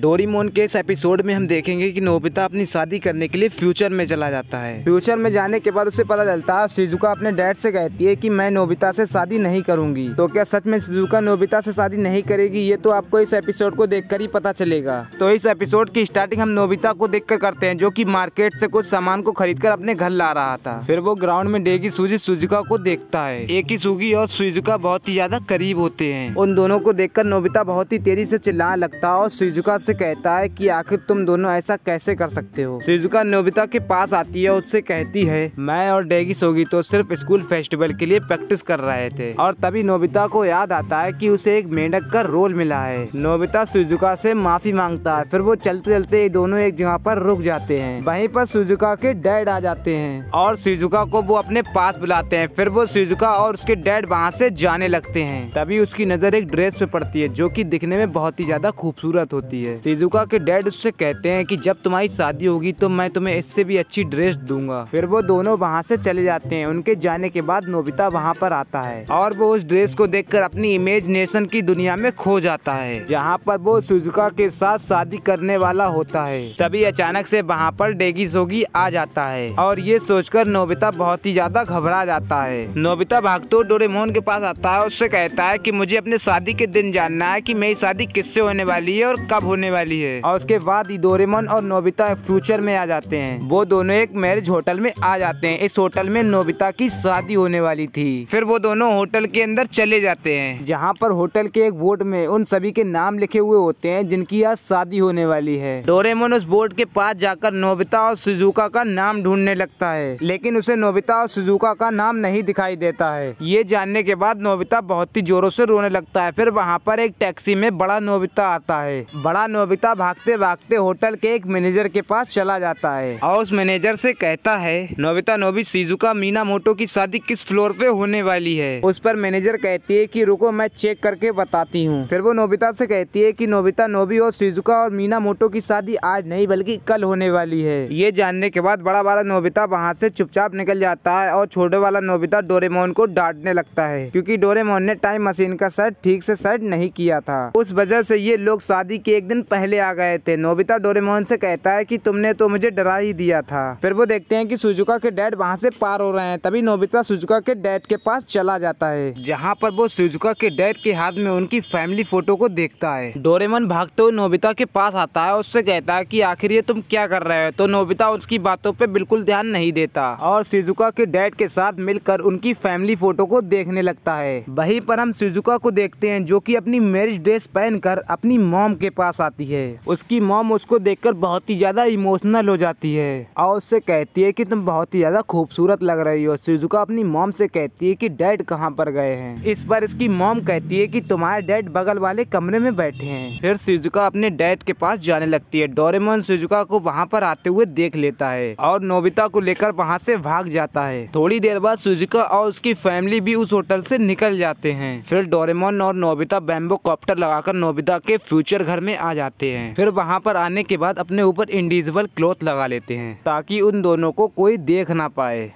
Doraemon के इस episode में हम देखेंगे कि नोबिता अपनी शादी करने के लिए फ्यूचर में चला जाता है फ्यूचर में जाने के बाद उसे पता चलता है सिजुका अपने डैड से कहती है कि मैं नोबिता से शादी नहीं करूंगी तो क्या सच में सिजुका नोबिता से शादी नहीं करेगी ये तो आपको इस एपिसोड को देख ही पता चलेगा तो इस एपिसोड की स्टार्टिंग हम नोबिता को देख कर करते हैं जो की मार्केट से कुछ सामान को खरीद अपने घर ला रहा था फिर वो ग्राउंड में डेगी सूजी सुजुका को देखता है एक ही सूगी और सुजुका बहुत ही ज्यादा करीब होते हैं उन दोनों को देखकर नोबिता बहुत ही तेजी से चिल्ला लगता है और सुजुका से कहता है कि आखिर तुम दोनों ऐसा कैसे कर सकते हो सिजुका नोबिता के पास आती है उससे कहती है मैं और डेगी सोगी तो सिर्फ स्कूल फेस्टिवल के लिए प्रैक्टिस कर रहे थे और तभी नोबिता को याद आता है की उसे एक मेंढक का रोल मिला है नोबिता सुजुका से माफी मांगता है फिर वो चलते चलते दोनों एक जगह पर रुक जाते हैं वहीं पर सुजुका के डैड आ जाते हैं और सुजुका को वो अपने पास बुलाते हैं फिर वो सुजुका और उसके डैड वहाँ से जाने लगते हैं तभी उसकी नजर एक ड्रेस पे पड़ती है जो की दिखने में बहुत ही ज्यादा खूबसूरत होती है सिजुका के डैड उससे कहते हैं कि जब तुम्हारी शादी होगी तो मैं तुम्हें इससे भी अच्छी ड्रेस दूंगा फिर वो दोनों वहाँ से चले जाते हैं उनके जाने के बाद नोबिता वहाँ पर आता है और वो उस ड्रेस को देख अपनी इमेजिनेशन की दुनिया में खो जाता है जहाँ पर वो सुजुका के साथ शादी करने वाला होता है तभी अचानक से वहाँ पर डेगी सोगी आ जाता है और ये सोचकर नोबिता बहुत ही ज्यादा घबरा जाता है नोबिता भागतो डोरेमोन के पास आता है उससे कहता है की मुझे अपने शादी के दिन जानना है की मेरी शादी किससे होने वाली है और कब होने वाली है और उसके बाद इदोरेमन और नोबिता फ्यूचर में आ जाते हैं वो दोनों एक मैरिज होटल में आ जाते हैं इस होटल में नोबिता की शादी होने वाली थी फिर वो दोनों होटल के अंदर चले जाते हैं जहाँ पर होटल के एक बोर्ड में उन सभी के नाम लिखे हुए होते हैं जिनकी आज शादी होने वाली है डोरेमोन उस बोर्ड के पास जाकर नोबिता और सुजुका का नाम ढूंढने लगता है लेकिन उसे नोबिता और सुजुका का नाम नहीं दिखाई देता है ये जानने के बाद नोबिता बहुत ही जोरों से रोने लगता है फिर वहाँ पर एक टैक्सी में बड़ा नोबिता आता है बड़ा बाद नोबिता भागते भागते होटल के एक मैनेजर के पास चला जाता है और उस मैनेजर से कहता है नोबिता नोबी सीजुका मीना मोटो की शादी किस फ्लोर पे होने वाली है उस पर मैनेजर कहती है की रुको मैं चेक करके बताती हूँ फिर वो नोबिता से कहती है की नोबिता नोबी और सीजुका और मीना मोटो की शादी आज नहीं बल्कि कल होने वाली है ये जानने के बाद बड़ा वाला नोबिता वहाँ से चुपचाप निकल जाता है और छोटे वाला नोबिता डोरेमोन को डांटने लगता है क्यूँकी डोरेमोन ने टाइम मशीन का सेट ठीक से सेट नहीं किया था उस वजह से ये लोग शादी के एक दिन पहले आ गए थे नोबिता डोरेमोन से कहता है कि तुमने तो मुझे डरा ही दिया था फिर वो देखते हैं कि सुजुका के डैड वहाँ से पार हो रहे हैं तभी नोबिता सुजुका के डैड के पास चला जाता है जहाँ पर वो सुजुका के डैड के हाथ में उनकी फैमिली फोटो को देखता है डोरेमोन भागते हुए नोबिता के पास आता है उससे कहता है की आखिर ये तुम क्या कर रहे हो तो नोबिता उसकी बातों पर बिल्कुल ध्यान नहीं देता और सुजुका के डैड के साथ मिलकर उनकी फैमिली फोटो को देखने लगता है वही पर हम सुजुका को देखते हैं जो की अपनी मैरिज ड्रेस पहनकर अपनी मॉम के पास आती है उसकी मोम उसको देखकर बहुत ही ज्यादा इमोशनल हो जाती है और उससे कहती है कि तुम बहुत ही ज्यादा खूबसूरत लग रही हो सिजुका अपनी मोम से कहती है कि डैड कहाँ पर गए हैं इस पर इसकी मोम कहती है कि तुम्हारे डैड बगल वाले कमरे में बैठे हैं फिर सिजुका अपने डैड के पास जाने लगती है डोरेमोन सिजुका को वहाँ पर आते हुए देख लेता है और नोबिता को लेकर वहाँ से भाग जाता है थोड़ी देर बाद सुजुका और उसकी फैमिली भी उस होटल से निकल जाते हैं फिर डोरेमोन और नोबिता बैम्बो कॉप्टर लगाकर नोबिता के फ्यूचर घर में आ आ जाते हैं फिर वहाँ पर आने के बाद अपने ऊपर इंडिविजुअल क्लॉथ लगा लेते हैं ताकि उन दोनों को कोई देख ना पाए